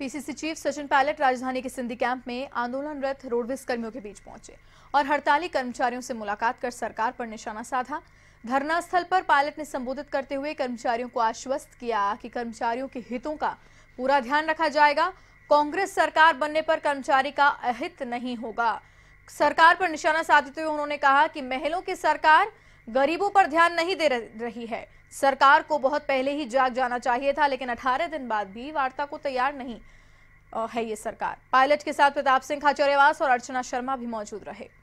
PCC chief Sachin pilot राजधानी के Sindhi camp में आंदोलनरत रोडवेज कर्मियों के बीच पहुंचे और हड़ताली कर्मचारियों से मुलाकात कर सरकार पर निशाना साधा धरना स्थल पर पायलट ने संबोधित करते हुए कर्मचारियों को आश्वस्त किया कि कर्मचारियों के हितों का पूरा ध्यान रखा जाएगा कांग्रेस सरकार बनने पर कर्मचारी का अहित नहीं होगा सरकार पर निशाना साधते हुए उन्होंने कहा कि महलों की सरकार गरीबों पर ध्यान नहीं दे रही है सरकार को बहुत पहले ही जाग जाना चाहिए था लेकिन 18 दिन बाद भी वार्ता को तैयार नहीं है ये सरकार पायलट के साथ प्रताप सिंह खाचौरेवास और अर्चना शर्मा भी मौजूद रहे